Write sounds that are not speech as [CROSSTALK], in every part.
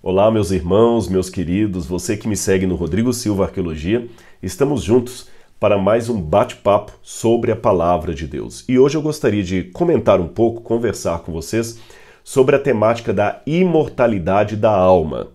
Olá, meus irmãos, meus queridos, você que me segue no Rodrigo Silva Arqueologia, estamos juntos para mais um bate-papo sobre a palavra de Deus. E hoje eu gostaria de comentar um pouco, conversar com vocês sobre a temática da imortalidade da alma.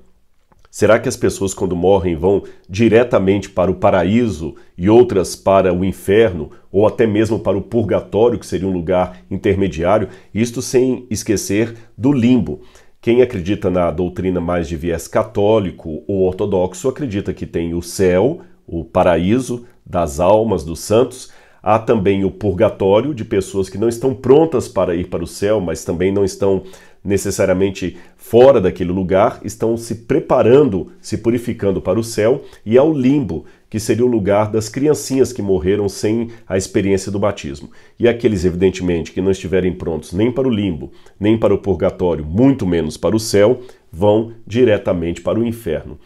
Será que as pessoas, quando morrem, vão diretamente para o paraíso e outras para o inferno, ou até mesmo para o purgatório, que seria um lugar intermediário? Isto sem esquecer do limbo. Quem acredita na doutrina mais de viés católico ou ortodoxo acredita que tem o céu, o paraíso das almas dos santos. Há também o purgatório de pessoas que não estão prontas para ir para o céu, mas também não estão necessariamente fora daquele lugar, estão se preparando, se purificando para o céu, e ao limbo, que seria o lugar das criancinhas que morreram sem a experiência do batismo. E aqueles, evidentemente, que não estiverem prontos nem para o limbo, nem para o purgatório, muito menos para o céu, vão diretamente para o inferno.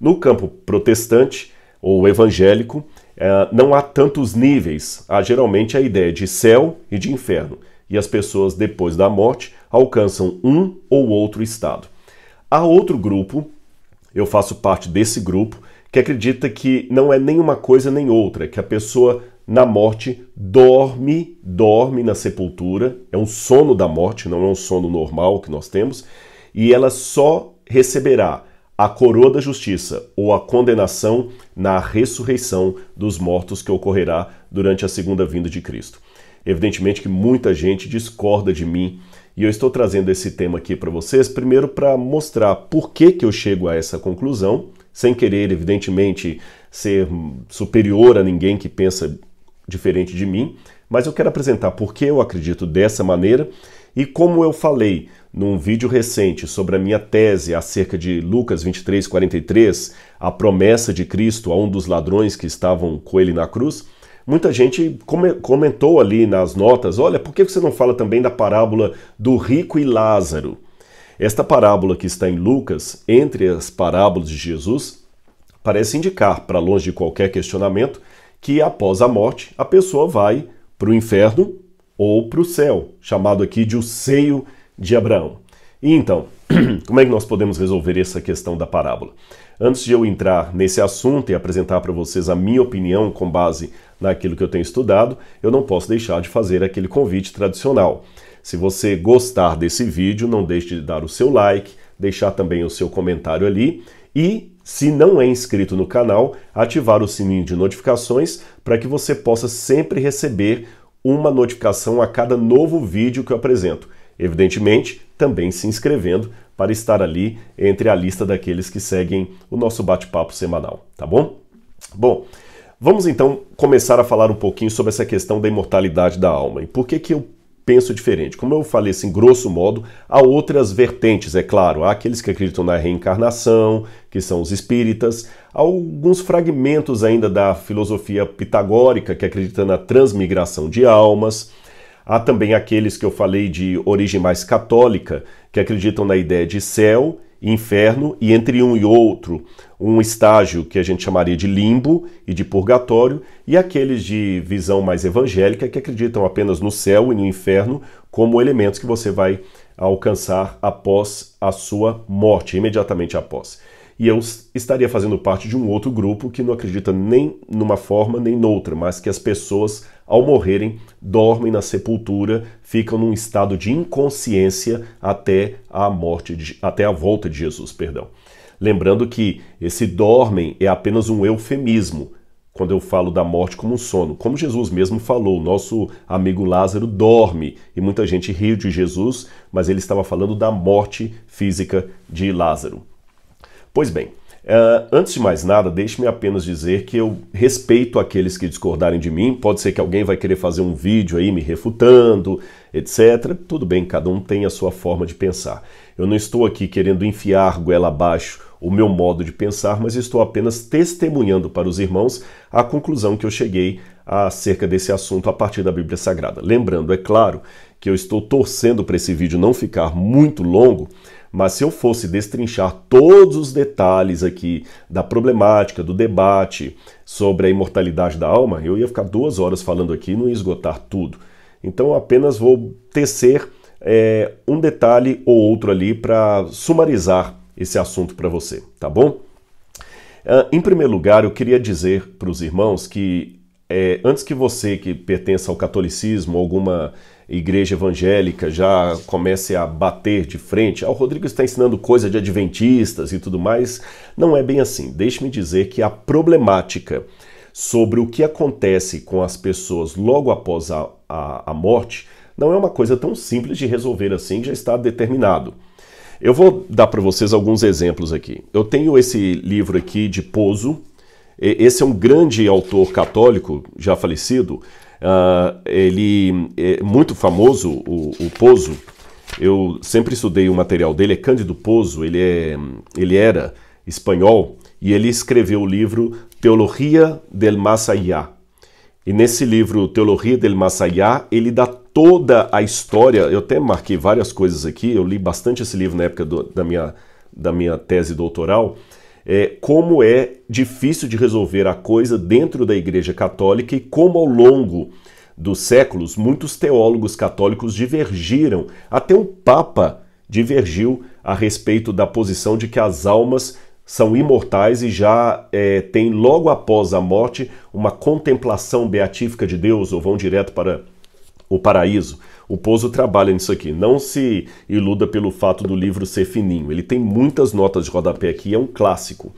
No campo protestante ou evangélico, eh, não há tantos níveis. Há geralmente a ideia de céu e de inferno. E as pessoas, depois da morte, alcançam um ou outro estado. Há outro grupo, eu faço parte desse grupo, que acredita que não é nenhuma coisa nem outra, que a pessoa na morte dorme, dorme na sepultura, é um sono da morte, não é um sono normal que nós temos, e ela só receberá a coroa da justiça ou a condenação na ressurreição dos mortos que ocorrerá durante a segunda vinda de Cristo. Evidentemente que muita gente discorda de mim e eu estou trazendo esse tema aqui para vocês, primeiro para mostrar por que, que eu chego a essa conclusão sem querer, evidentemente, ser superior a ninguém que pensa diferente de mim, mas eu quero apresentar por que eu acredito dessa maneira e como eu falei num vídeo recente sobre a minha tese acerca de Lucas 23, 43, a promessa de Cristo a um dos ladrões que estavam com ele na cruz, muita gente comentou ali nas notas: olha, por que você não fala também da parábola do rico e Lázaro? Esta parábola que está em Lucas, entre as parábolas de Jesus, parece indicar, para longe de qualquer questionamento, que após a morte a pessoa vai para o inferno ou para o céu, chamado aqui de o seio de Abraão. E então, [CLEARS THROAT] como é que nós podemos resolver essa questão da parábola? Antes de eu entrar nesse assunto e apresentar para vocês a minha opinião com base naquilo que eu tenho estudado, eu não posso deixar de fazer aquele convite tradicional. Se você gostar desse vídeo, não deixe de dar o seu like, deixar também o seu comentário ali e se não é inscrito no canal, ativar o sininho de notificações para que você possa sempre receber uma notificação a cada novo vídeo que eu apresento. Evidentemente, também se inscrevendo para estar ali entre a lista daqueles que seguem o nosso bate-papo semanal, tá bom? Bom, vamos então começar a falar um pouquinho sobre essa questão da imortalidade da alma e por que que eu penso diferente. Como eu falei assim, grosso modo, há outras vertentes, é claro. Há aqueles que acreditam na reencarnação, que são os espíritas. Há alguns fragmentos ainda da filosofia pitagórica, que acredita na transmigração de almas. Há também aqueles que eu falei de origem mais católica, que acreditam na ideia de céu inferno, e entre um e outro, um estágio que a gente chamaria de limbo e de purgatório, e aqueles de visão mais evangélica que acreditam apenas no céu e no inferno como elementos que você vai alcançar após a sua morte, imediatamente após e eu estaria fazendo parte de um outro grupo que não acredita nem numa forma nem noutra, mas que as pessoas, ao morrerem, dormem na sepultura, ficam num estado de inconsciência até a morte, de, até a volta de Jesus, perdão. Lembrando que esse dormem é apenas um eufemismo quando eu falo da morte como um sono. Como Jesus mesmo falou, nosso amigo Lázaro dorme e muita gente riu de Jesus, mas ele estava falando da morte física de Lázaro. Pois bem, Uh, antes de mais nada, deixe-me apenas dizer que eu respeito aqueles que discordarem de mim. Pode ser que alguém vai querer fazer um vídeo aí me refutando, etc. Tudo bem, cada um tem a sua forma de pensar. Eu não estou aqui querendo enfiar goela abaixo o meu modo de pensar, mas estou apenas testemunhando para os irmãos a conclusão que eu cheguei acerca desse assunto a partir da Bíblia Sagrada. Lembrando, é claro, que eu estou torcendo para esse vídeo não ficar muito longo mas se eu fosse destrinchar todos os detalhes aqui da problemática, do debate sobre a imortalidade da alma, eu ia ficar duas horas falando aqui e não ia esgotar tudo. Então eu apenas vou tecer é, um detalhe ou outro ali para sumarizar esse assunto para você, tá bom? Ah, em primeiro lugar, eu queria dizer para os irmãos que é, antes que você que pertença ao catolicismo, alguma igreja evangélica já comece a bater de frente, ah, o Rodrigo está ensinando coisa de adventistas e tudo mais. Não é bem assim. Deixe-me dizer que a problemática sobre o que acontece com as pessoas logo após a, a, a morte não é uma coisa tão simples de resolver assim, já está determinado. Eu vou dar para vocês alguns exemplos aqui. Eu tenho esse livro aqui de Pozo. Esse é um grande autor católico já falecido. Uh, ele é muito famoso, o, o Pozo. Eu sempre estudei o material dele, é Cândido Pozo, ele, é, ele era espanhol e ele escreveu o livro Teologia del Masayá. E nesse livro, Teologia del Masayá, ele dá toda a história. Eu até marquei várias coisas aqui, eu li bastante esse livro na época do, da, minha, da minha tese doutoral é, como é difícil de resolver a coisa dentro da Igreja Católica e como ao longo dos séculos muitos teólogos católicos divergiram, até o Papa divergiu a respeito da posição de que as almas são imortais e já é, têm logo após a morte uma contemplação beatífica de Deus ou vão direto para o paraíso. O Pouso trabalha nisso aqui. Não se iluda pelo fato do livro ser fininho. Ele tem muitas notas de rodapé aqui, é um clássico.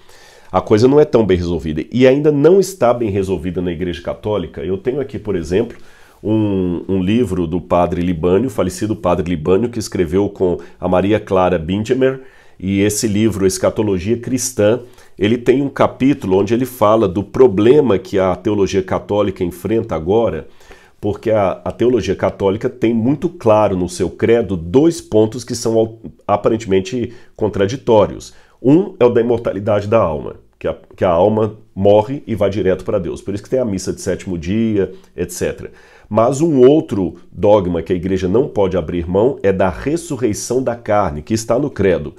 A coisa não é tão bem resolvida e ainda não está bem resolvida na Igreja Católica. Eu tenho aqui, por exemplo, um, um, livro do padre Libânio, falecido padre Libânio, que escreveu com a Maria Clara Bindemer. e esse livro, Escatologia Cristã, ele tem um capítulo onde ele fala do problema que a teologia católica enfrenta agora porque a, a, teologia católica tem muito claro no seu credo dois pontos que são aparentemente contraditórios. Um é o da imortalidade da alma, que a, que a alma morre e vai direto para Deus. Por isso que tem a missa de sétimo dia, etc. Mas um outro dogma que a igreja não pode abrir mão é da ressurreição da carne, que está no credo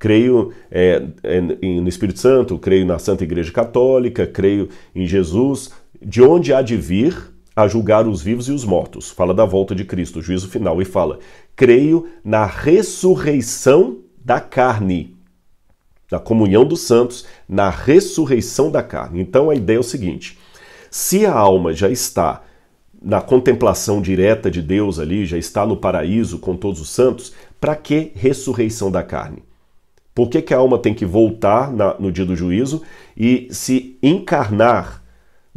creio é, é no Espírito Santo, creio na Santa Igreja Católica, creio em Jesus. De onde há de vir a julgar os vivos e os mortos. Fala da volta de Cristo, juízo final, e fala: creio na ressurreição da carne, na comunhão dos santos, na ressurreição da carne. Então a ideia é o seguinte: se a alma já está na contemplação direta de Deus ali, já está no paraíso com todos os santos, para que ressurreição da carne? Por que, que a alma tem que voltar na, no dia do juízo e se encarnar?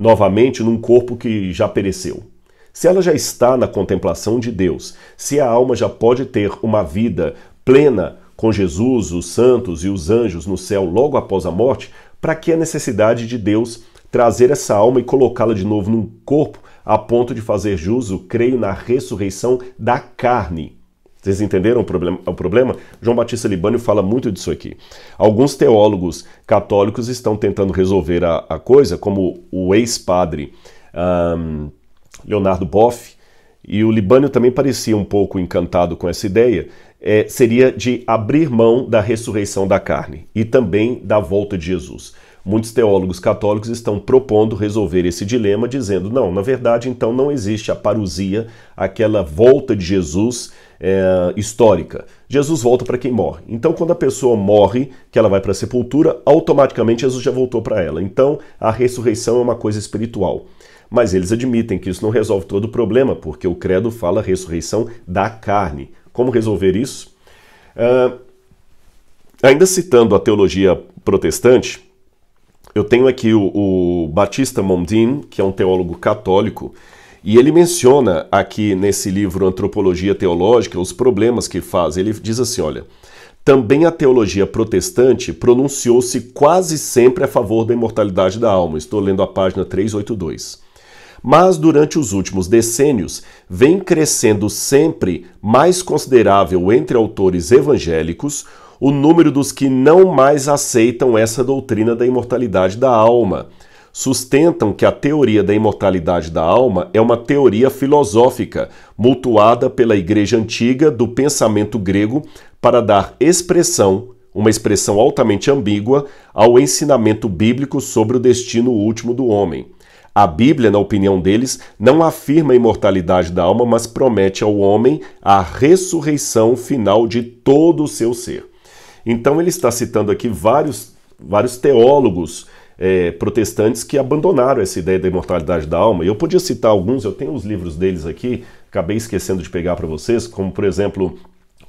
novamente num corpo que já pereceu. Se ela já está na contemplação de Deus, se a alma já pode ter uma vida plena com Jesus, os santos e os anjos no céu logo após a morte, para que a necessidade de Deus trazer essa alma e colocá-la de novo num corpo a ponto de fazer jus, creio, na ressurreição da carne? Vocês entenderam o problema? o problema? João Batista Libânio fala muito disso aqui. Alguns teólogos católicos estão tentando resolver a, a coisa, como o ex-padre um, Leonardo Boff, e o Libânio também parecia um pouco encantado com essa ideia, é, seria de abrir mão da ressurreição da carne e também da volta de Jesus. Muitos teólogos católicos estão propondo resolver esse dilema, dizendo: não, na verdade, então não existe a parusia, aquela volta de Jesus é, histórica. Jesus volta para quem morre. Então, quando a pessoa morre, que ela vai para a sepultura, automaticamente Jesus já voltou para ela. Então, a ressurreição é uma coisa espiritual. Mas eles admitem que isso não resolve todo o problema, porque o credo fala ressurreição da carne. Como resolver isso? Uh, ainda citando a teologia protestante, eu tenho aqui o, o Batista Mondin, que é um teólogo católico, e ele menciona aqui nesse livro Antropologia Teológica os problemas que faz. Ele diz assim: olha, também a teologia protestante pronunciou-se quase sempre a favor da imortalidade da alma. Estou lendo a página 382. Mas durante os últimos decênios, vem crescendo sempre mais considerável entre autores evangélicos o número dos que não mais aceitam essa doutrina da imortalidade da alma sustentam que a teoria da imortalidade da alma é uma teoria filosófica, mutuada pela Igreja Antiga do pensamento grego para dar expressão, uma expressão altamente ambígua, ao ensinamento bíblico sobre o destino último do homem. A Bíblia, na opinião deles, não afirma a imortalidade da alma, mas promete ao homem a ressurreição final de todo o seu ser. Então ele está citando aqui vários, vários teólogos é, protestantes que abandonaram essa ideia da imortalidade da alma. E eu podia citar alguns, eu tenho os livros deles aqui, acabei esquecendo de pegar para vocês, como por exemplo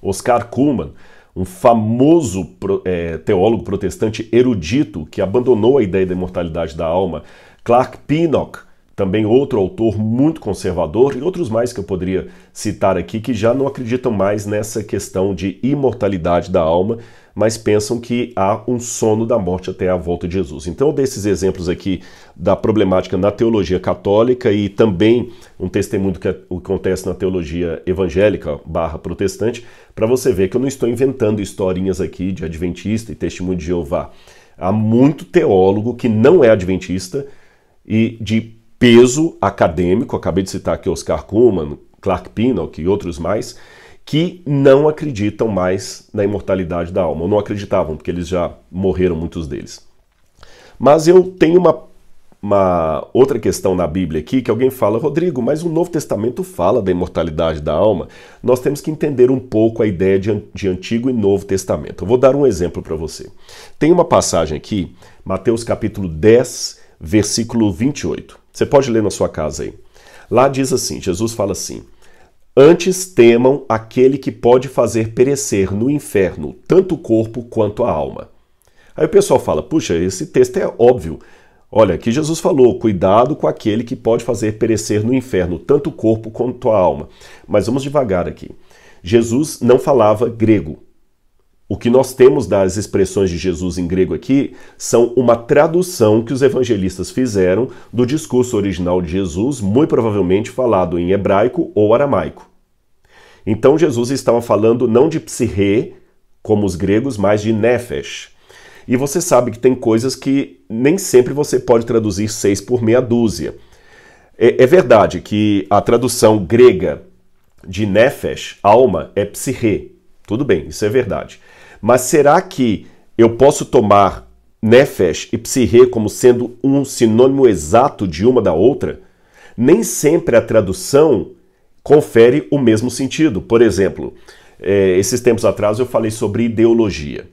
Oscar Kuhlmann, um famoso é, teólogo protestante erudito que abandonou a ideia da imortalidade da alma. Clark Pinnock, também outro autor muito conservador e outros mais que eu poderia citar aqui que já não acreditam mais nessa questão de imortalidade da alma, mas pensam que há um sono da morte até a volta de Jesus. Então, desses exemplos aqui da problemática na teologia católica e também um testemunho que acontece na teologia evangélica barra protestante, para você ver que eu não estou inventando historinhas aqui de adventista e testemunho de Jeová. Há muito teólogo que não é adventista e de peso acadêmico, acabei de citar aqui Oscar Kuhlman, Clark Pinnock e outros mais, que não acreditam mais na imortalidade da alma. Ou não acreditavam, porque eles já morreram, muitos deles. Mas eu tenho uma, uma outra questão na Bíblia aqui que alguém fala, Rodrigo, mas o Novo Testamento fala da imortalidade da alma. Nós temos que entender um pouco a ideia de, de Antigo e Novo Testamento. Eu vou dar um exemplo para você. Tem uma passagem aqui, Mateus capítulo 10, versículo 28. Você pode ler na sua casa aí. Lá diz assim: Jesus fala assim. Antes temam aquele que pode fazer perecer no inferno tanto o corpo quanto a alma. Aí o pessoal fala: puxa, esse texto é óbvio. Olha, aqui Jesus falou: cuidado com aquele que pode fazer perecer no inferno tanto o corpo quanto a alma. Mas vamos devagar aqui. Jesus não falava grego, o que nós temos das expressões de Jesus em grego aqui são uma tradução que os evangelistas fizeram do discurso original de Jesus, muito provavelmente falado em hebraico ou aramaico. Então Jesus estava falando não de psirre, como os gregos, mas de nefesh. E você sabe que tem coisas que nem sempre você pode traduzir seis por meia dúzia. É, é verdade que a tradução grega de nefesh, alma, é psirre. Tudo bem, isso é verdade. Mas será que eu posso tomar nefesh e psirê como sendo um sinônimo exato de uma da outra? Nem sempre a tradução confere o mesmo sentido. Por exemplo, eh, esses tempos atrás eu falei sobre ideologia.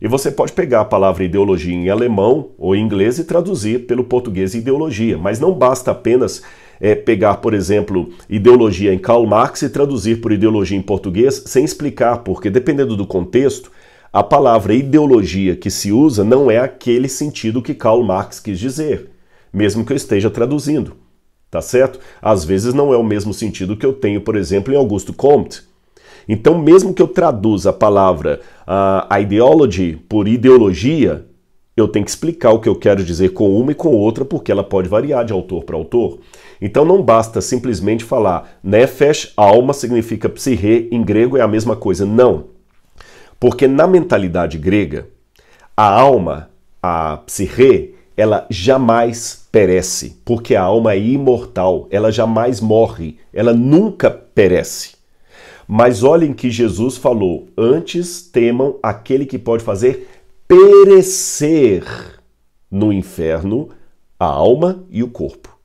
E você pode pegar a palavra ideologia em alemão ou em inglês e traduzir pelo português ideologia, mas não basta apenas é, pegar, por exemplo, ideologia em Karl Marx e traduzir por ideologia em português sem explicar, porque dependendo do contexto, a palavra ideologia que se usa não é aquele sentido que Karl Marx quis dizer, mesmo que eu esteja traduzindo. Tá certo? Às vezes não é o mesmo sentido que eu tenho, por exemplo, em Augusto Comte. Então, mesmo que eu traduza a palavra uh, ideology por ideologia, eu tenho que explicar o que eu quero dizer com uma e com outra, porque ela pode variar de autor para autor. Então não basta simplesmente falar nefesh, alma, significa psihe, em grego é a mesma coisa. Não. Porque na mentalidade grega, a alma, a psirê, ela jamais perece, porque a alma é imortal, ela jamais morre, ela nunca perece. Mas olhem que Jesus falou: antes temam aquele que pode fazer perecer no inferno a alma e o corpo.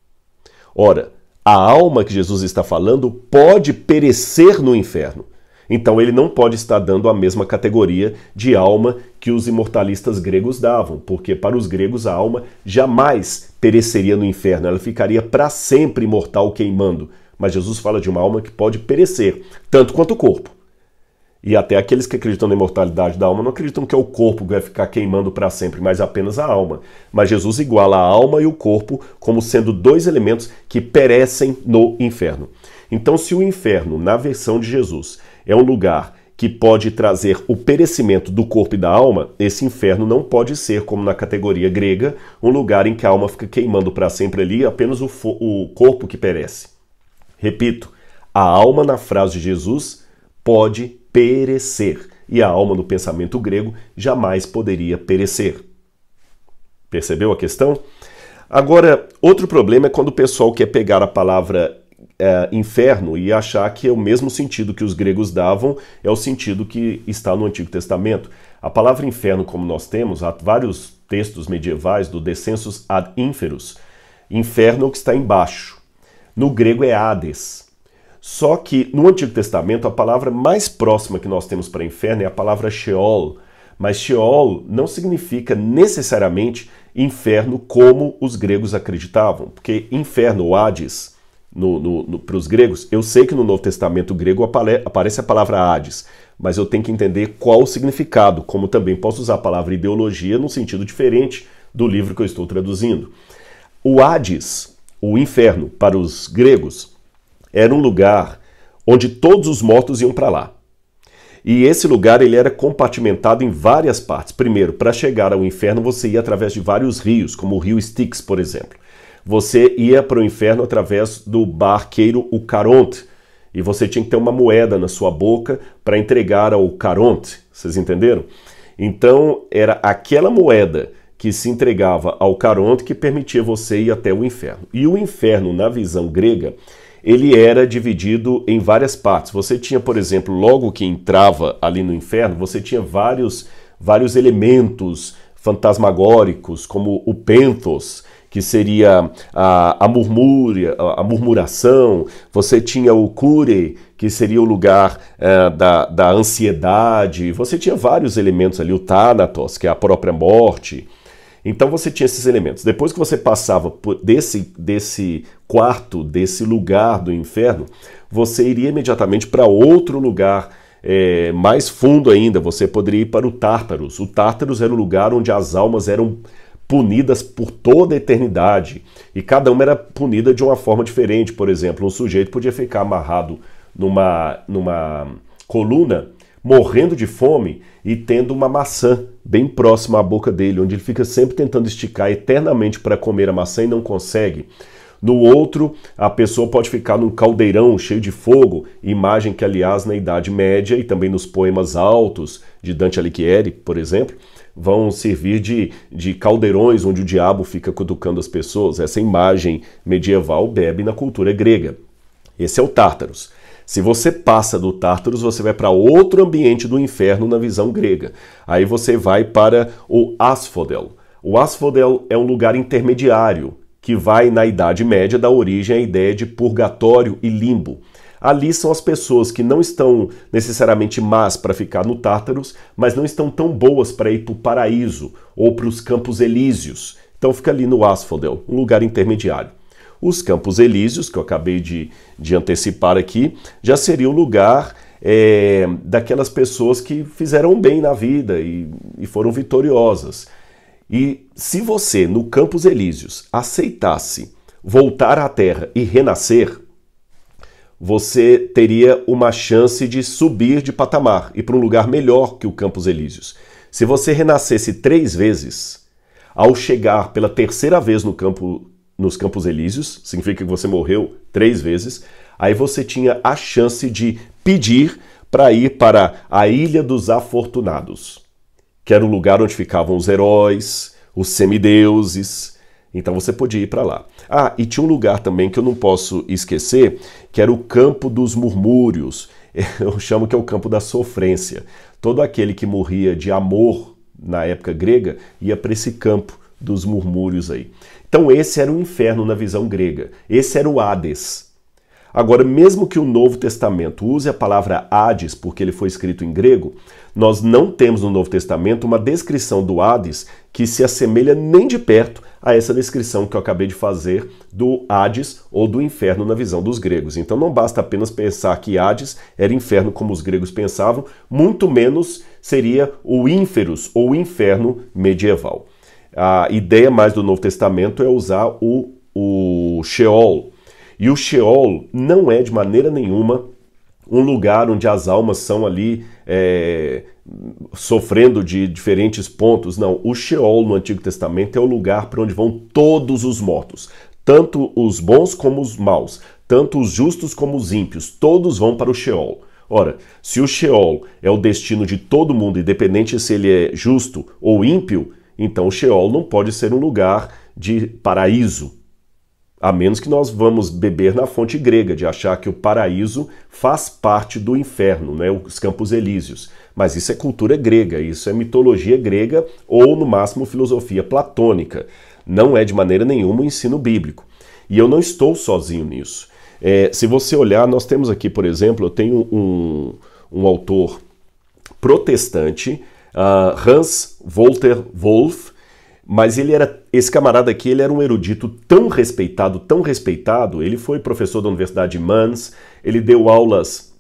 Ora, a alma que Jesus está falando pode perecer no inferno. Então ele não pode estar dando a mesma categoria de alma que os imortalistas gregos davam, porque para os gregos a alma jamais pereceria no inferno, ela ficaria para sempre imortal queimando. Mas Jesus fala de uma alma que pode perecer, tanto quanto o corpo. E até aqueles que acreditam na imortalidade da alma não acreditam que é o corpo que vai ficar queimando para sempre, mas apenas a alma. Mas Jesus iguala a alma e o corpo como sendo dois elementos que perecem no inferno. Então, se o inferno, na versão de Jesus, é um lugar que pode trazer o perecimento do corpo e da alma, esse inferno não pode ser, como na categoria grega, um lugar em que a alma fica queimando para sempre ali apenas o, o corpo que perece. Repito, a alma, na frase de Jesus, pode perecer, e a alma, no pensamento grego, jamais poderia perecer. Percebeu a questão? Agora, outro problema é quando o pessoal quer pegar a palavra é, inferno e achar que é o mesmo sentido que os gregos davam é o sentido que está no Antigo Testamento. A palavra inferno, como nós temos, há vários textos medievais do Descensus ad Inferus. Inferno é o que está embaixo. No grego é Hades. Só que no Antigo Testamento a palavra mais próxima que nós temos para inferno é a palavra Sheol. Mas Sheol não significa necessariamente inferno como os gregos acreditavam, porque inferno, ou Hades, para os gregos, eu sei que no Novo Testamento grego aparece a palavra Hades, mas eu tenho que entender qual o significado, como também posso usar a palavra ideologia num sentido diferente do livro que eu estou traduzindo. O Hades, o inferno, para os gregos, era um lugar onde todos os mortos iam para lá. E esse lugar ele era compartimentado em várias partes. Primeiro, para chegar ao inferno, você ia através de vários rios, como o rio Styx, por exemplo você ia para o inferno através do barqueiro o Caronte. E você tinha que ter uma moeda na sua boca para entregar ao Caronte. Vocês entenderam? Então era aquela moeda que se entregava ao Caronte que permitia você ir até o inferno. E o inferno, na visão grega, ele era dividido em várias partes. Você tinha, por exemplo, logo que entrava ali no inferno, você tinha vários, vários elementos fantasmagóricos, como o pentos, que seria a, a murmúria, a, a murmuração, você tinha o cure, que seria o lugar é, da, da ansiedade, você tinha vários elementos ali, o thanatos, que é a própria morte. Então você tinha esses elementos. Depois que você passava desse, desse quarto, desse lugar do inferno, você iria imediatamente para outro lugar é, mais fundo ainda. Você poderia ir para o Tártaros. O Tártaros era o lugar onde as almas eram punidas por toda a eternidade. E cada uma era punida de uma forma diferente. Por exemplo, um sujeito podia ficar amarrado numa, numa coluna, morrendo de fome e tendo uma maçã bem próxima à boca dele, onde ele fica sempre tentando esticar eternamente para comer a maçã e não consegue. No outro, a pessoa pode ficar num caldeirão cheio de fogo, imagem que, aliás, na Idade Média e também nos poemas altos de Dante Alighieri, por exemplo, vão servir de, de caldeirões onde o diabo fica cutucando as pessoas. Essa imagem medieval bebe na cultura grega. Esse é o Tartarus. Se você passa do Tartarus, você vai para outro ambiente do inferno na visão grega. Aí você vai para o Asfodel. O Asfodel é um lugar intermediário que vai, na Idade Média, dar origem à ideia de purgatório e limbo. Ali são as pessoas que não estão necessariamente más para ficar no Tartarus, mas não estão tão boas para ir para o paraíso ou para os Campos Elíseos. Então fica ali no Asphodel, um lugar intermediário. Os Campos Elíseos, que eu acabei de, de antecipar aqui, já seria o lugar é, daquelas pessoas que fizeram bem na vida e, e foram vitoriosas. E se você, no Campos Elíseos, aceitasse voltar à Terra e renascer, você teria uma chance de subir de patamar e para um lugar melhor que o Campos Elíseos. Se você renascesse três vezes, ao chegar pela terceira vez no campo, nos Campos Elíseos, significa que você morreu três vezes, aí você tinha a chance de pedir para ir para a Ilha dos Afortunados, que era o lugar onde ficavam os heróis, os semideuses, então você podia ir para lá. Ah, e tinha um lugar também que eu não posso esquecer, que era o Campo dos Murmúrios. [LAUGHS] Eu chamo que é o campo da sofrência. Todo aquele que morria de amor na época grega ia para esse campo dos murmúrios aí. Então esse era o inferno na visão grega. Esse era o Hades. Agora, mesmo que o Novo Testamento use a palavra Hades, porque ele foi escrito em grego, nós não temos no Novo Testamento uma descrição do Hades que se assemelha nem de perto a essa descrição que eu acabei de fazer do Hades ou do inferno na visão dos gregos. Então não basta apenas pensar que Hades era inferno como os gregos pensavam, muito menos seria o ínferos ou inferno medieval. A ideia mais do Novo Testamento é usar o, o Sheol, e o Sheol não é de maneira nenhuma um lugar onde as almas são ali é, sofrendo de diferentes pontos. Não, o Sheol no Antigo Testamento é o lugar para onde vão todos os mortos, tanto os bons como os maus, tanto os justos como os ímpios, todos vão para o Sheol. Ora, se o Sheol é o destino de todo mundo, independente se ele é justo ou ímpio, então o Sheol não pode ser um lugar de paraíso, a menos que nós vamos beber na fonte grega, de achar que o paraíso faz parte do inferno, né? os campos elíseos. Mas isso é cultura grega, isso é mitologia grega ou, no máximo, filosofia platônica. Não é de maneira nenhuma o ensino bíblico. E eu não estou sozinho nisso. É, se você olhar, nós temos aqui, por exemplo, eu tenho um, um autor protestante, uh, Hans Walter Wolff, mas ele era esse camarada aqui, ele era um erudito tão respeitado, tão respeitado. Ele foi professor da Universidade de Manns ele deu aulas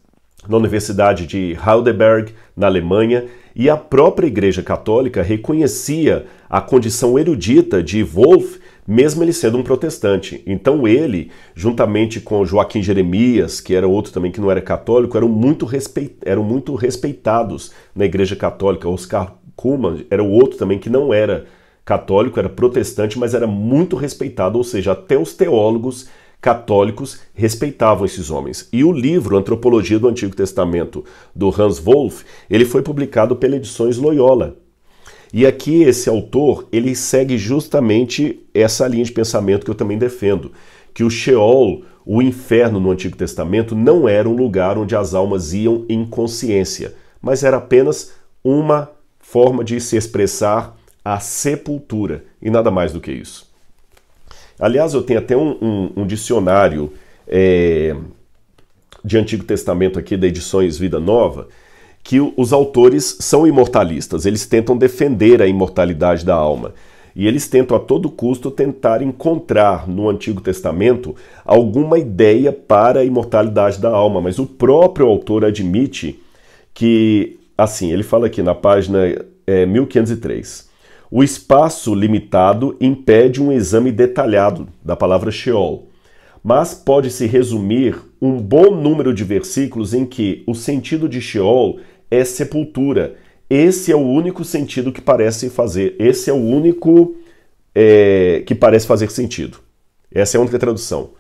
na Universidade de Heidelberg, na Alemanha, e a própria Igreja Católica reconhecia a condição erudita de Wolff, mesmo ele sendo um protestante. Então ele, juntamente com Joaquim Jeremias, que era outro também que não era católico, eram muito, respeit... eram muito respeitados na Igreja Católica. Oscar Kuhlmann era o outro também que não era católico, era protestante, mas era muito respeitado, ou seja, até os teólogos católicos respeitavam esses homens. E o livro Antropologia do Antigo Testamento do Hans Wolff, ele foi publicado pela Edições Loyola. E aqui esse autor, ele segue justamente essa linha de pensamento que eu também defendo, que o Sheol, o inferno no Antigo Testamento não era um lugar onde as almas iam em consciência, mas era apenas uma forma de se expressar a sepultura e nada mais do que isso. Aliás, eu tenho até um, um, um dicionário é, de Antigo Testamento aqui da Edições Vida Nova que os autores são imortalistas, eles tentam defender a imortalidade da alma. E eles tentam a todo custo tentar encontrar no Antigo Testamento alguma ideia para a imortalidade da alma, mas o próprio autor admite que, assim, ele fala aqui na página é, 1503. O espaço limitado impede um exame detalhado da palavra Sheol, mas pode-se resumir um bom número de versículos em que o sentido de Sheol é sepultura. Esse é o único sentido que parece fazer, esse é o único é, que parece fazer sentido. Essa é a única tradução.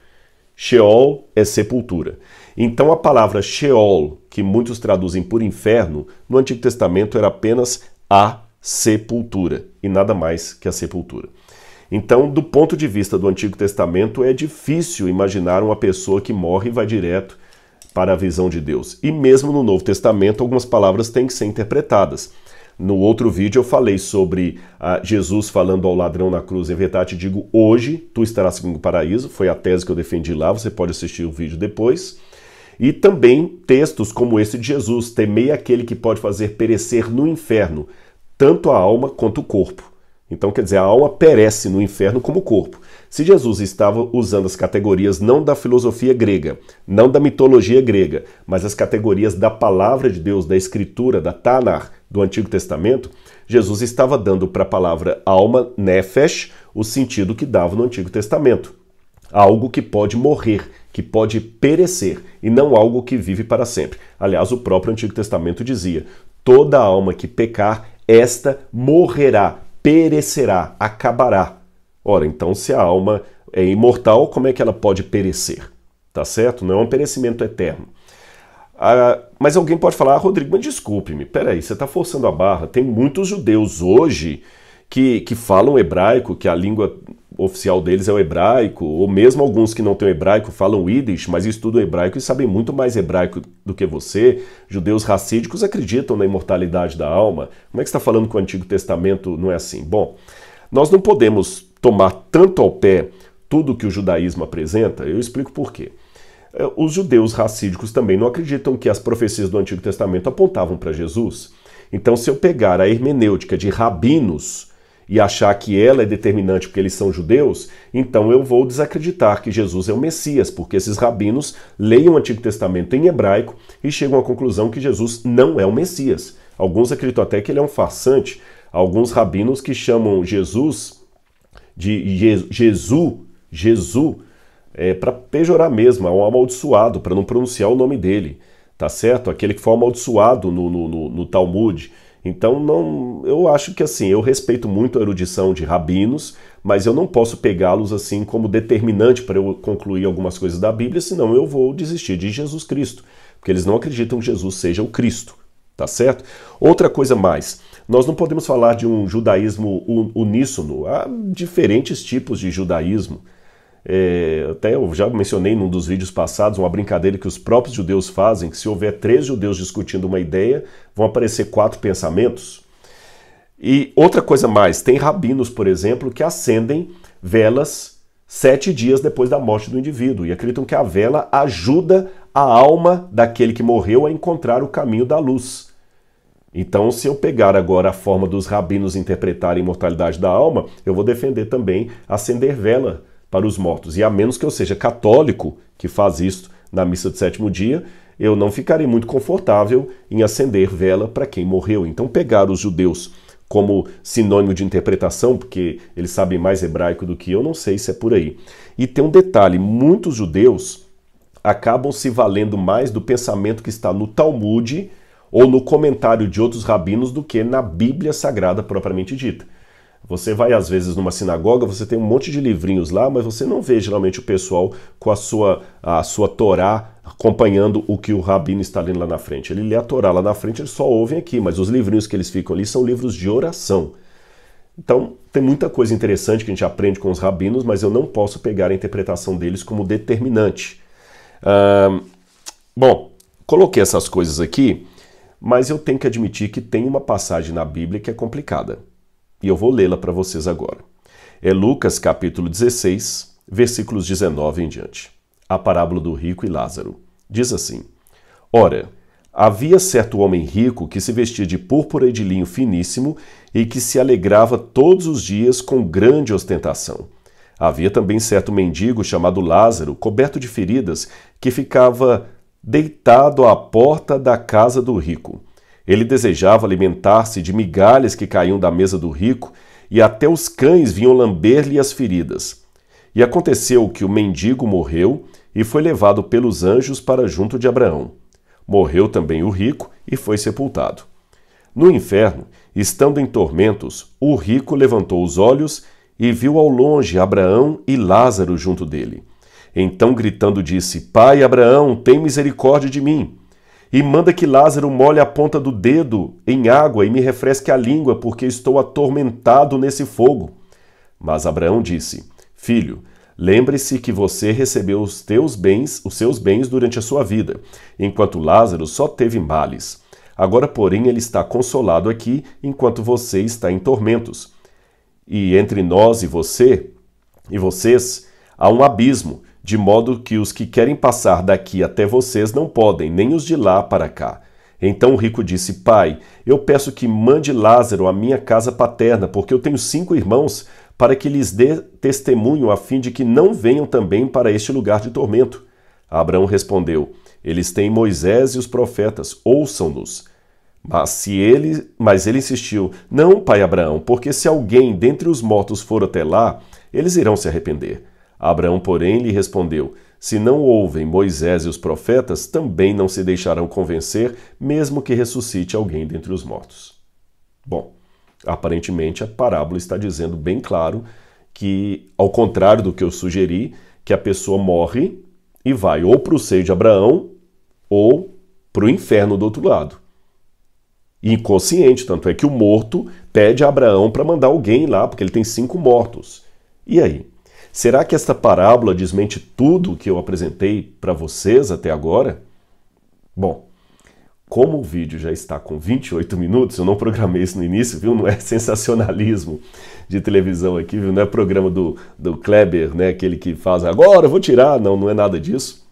Sheol é sepultura. Então a palavra Sheol, que muitos traduzem por inferno, no Antigo Testamento era apenas a sepultura e nada mais que a sepultura. Então, do ponto de vista do Antigo Testamento, é difícil imaginar uma pessoa que morre e vai direto para a visão de Deus. E mesmo no Novo Testamento, algumas palavras têm que ser interpretadas. No outro vídeo eu falei sobre ah, Jesus falando ao ladrão na cruz, em é verdade digo hoje, tu estarás no paraíso, foi a tese que eu defendi lá, você pode assistir o vídeo depois. E também textos como esse de Jesus, temei aquele que pode fazer perecer no inferno, tanto a alma quanto o corpo. Então, quer dizer, a alma perece no inferno como o corpo. Se Jesus estava usando as categorias não da filosofia grega, não da mitologia grega, mas as categorias da palavra de Deus, da escritura, da Tanar, do Antigo Testamento, Jesus estava dando para a palavra alma, nefesh, o sentido que dava no Antigo Testamento. Algo que pode morrer, que pode perecer, e não algo que vive para sempre. Aliás, o próprio Antigo Testamento dizia: toda alma que pecar esta morrerá, perecerá, acabará. Ora, então se a alma é imortal, como é que ela pode perecer? Tá certo? Não é um perecimento eterno. Ah, mas alguém pode falar, ah, Rodrigo, mas desculpe-me, peraí, você está forçando a barra. Tem muitos judeus hoje que, que falam hebraico, que a língua oficial deles é o hebraico, ou mesmo alguns que não têm hebraico falam Yiddish, mas estudam é hebraico e sabem muito mais hebraico do que você. Judeus racídicos acreditam na imortalidade da alma. Como é que está falando que o Antigo Testamento não é assim? Bom, nós não podemos tomar tanto ao pé tudo que o judaísmo apresenta. Eu explico por quê. É, os judeus racídicos também não acreditam que as profecias do Antigo Testamento apontavam para Jesus. Então, se eu pegar a hermenêutica de rabinos e achar que ela é determinante porque eles são judeus, então eu vou desacreditar que Jesus é o Messias, porque esses rabinos leem o Antigo Testamento em hebraico e chegam à conclusão que Jesus não é o Messias. Alguns acreditam até que ele é um farsante. Alguns rabinos que chamam Jesus de Je Jesus, Jesus, é, para pejorar mesmo, é um amaldiçoado, para não pronunciar o nome dele. Tá certo? Aquele que foi amaldiçoado no, no, no, no Talmud então não, eu acho que assim, eu respeito muito a erudição de rabinos, mas eu não posso pegá-los assim como determinante para eu concluir algumas coisas da Bíblia, senão eu vou desistir de Jesus Cristo, porque eles não acreditam que Jesus seja o Cristo, tá certo? Outra coisa mais, nós não podemos falar de um judaísmo uníssono, há diferentes tipos de judaísmo. É, até eu já mencionei num dos vídeos passados uma brincadeira que os próprios judeus fazem, que se houver três judeus discutindo uma ideia, vão aparecer quatro pensamentos. E outra coisa mais, tem rabinos, por exemplo, que acendem velas sete dias depois da morte do indivíduo e acreditam que a vela ajuda a alma daquele que morreu a encontrar o caminho da luz. Então, se eu pegar agora a forma dos rabinos interpretarem a imortalidade da alma, eu vou defender também acender vela para os mortos. E a menos que eu seja católico que faz isto na missa de sétimo dia, eu não ficarei muito confortável em acender vela para quem morreu. Então, pegar os judeus como sinônimo de interpretação, porque eles sabem mais hebraico do que eu, não sei se é por aí. E tem um detalhe: muitos judeus acabam se valendo mais do pensamento que está no Talmud ou no comentário de outros rabinos do que na Bíblia Sagrada propriamente dita. Você vai às vezes numa sinagoga, você tem um monte de livrinhos lá, mas você não vê geralmente o pessoal com a sua, a sua Torá acompanhando o que o rabino está lendo lá na frente. Ele lê a Torá lá na frente, eles só ouvem aqui, mas os livrinhos que eles ficam ali são livros de oração. Então, tem muita coisa interessante que a gente aprende com os rabinos, mas eu não posso pegar a interpretação deles como determinante. Hum, bom, coloquei essas coisas aqui, mas eu tenho que admitir que tem uma passagem na Bíblia que é complicada e eu vou lê-la para vocês agora. É Lucas capítulo 16, versículos 19 em diante. A parábola do rico e Lázaro. Diz assim: Ora, havia certo homem rico que se vestia de púrpura e de linho finíssimo e que se alegrava todos os dias com grande ostentação. Havia também certo mendigo chamado Lázaro, coberto de feridas, que ficava deitado à porta da casa do rico ele desejava alimentar-se de migalhas que caíam da mesa do rico, e até os cães vinham lamber-lhe as feridas. E aconteceu que o mendigo morreu e foi levado pelos anjos para junto de Abraão. Morreu também o rico e foi sepultado. No inferno, estando em tormentos, o rico levantou os olhos e viu ao longe Abraão e Lázaro junto dele. Então, gritando, disse: Pai Abraão, tem misericórdia de mim e manda que Lázaro molhe a ponta do dedo em água e me refresque a língua, porque estou atormentado nesse fogo. Mas Abraão disse: Filho, lembre-se que você recebeu os teus bens, os seus bens durante a sua vida, enquanto Lázaro só teve males. Agora, porém, ele está consolado aqui, enquanto você está em tormentos. E entre nós e você, e vocês, há um abismo, de modo que os que querem passar daqui até vocês não podem, nem os de lá para cá. Então o rico disse: Pai, eu peço que mande Lázaro à minha casa paterna, porque eu tenho cinco irmãos, para que lhes dê testemunho, a fim de que não venham também para este lugar de tormento. Abraão respondeu: Eles têm Moisés e os profetas, ouçam-nos. Mas, se ele, mas ele insistiu: Não, pai Abraão, porque se alguém dentre os mortos for até lá, eles irão se arrepender. Abraão, porém, lhe respondeu: Se não ouvem Moisés e os profetas, também não se deixarão convencer, mesmo que ressuscite alguém dentre os mortos. Bom, aparentemente a parábola está dizendo bem claro que, ao contrário do que eu sugeri, que a pessoa morre e vai ou para o seio de Abraão ou para o inferno do outro lado. Inconsciente, tanto é que o morto pede a Abraão para mandar alguém lá, porque ele tem cinco mortos. E aí? Será que esta parábola desmente tudo o que eu apresentei para vocês até agora? Bom, como o vídeo já está com 28 minutos, eu não programei isso no início, viu? Não é [LAUGHS] sensacionalismo de televisão aqui, viu? Não é programa do, do Kleber, né? Aquele que faz agora, eu vou tirar. Não, não é nada disso.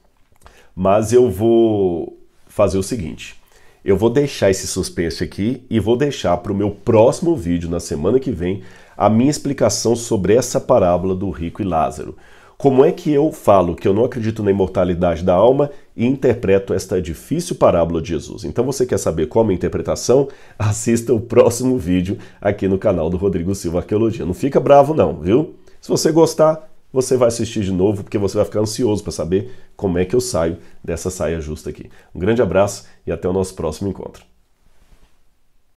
Mas eu vou fazer o seguinte. Eu vou deixar esse suspense aqui e vou deixar para o meu próximo vídeo na semana que vem a minha explicação sobre essa parábola do rico e Lázaro. Como é que eu falo que eu não acredito na imortalidade da alma e interpreto esta difícil parábola de Jesus? Então você quer saber qual é a minha interpretação? [LAUGHS] Assista o próximo vídeo aqui no canal do Rodrigo Silva Arqueologia. Não fica bravo não, viu? Se você gostar, você vai assistir de novo porque você vai ficar ansioso para saber como é que eu saio dessa saia justa aqui. Um grande abraço e até o nosso próximo encontro.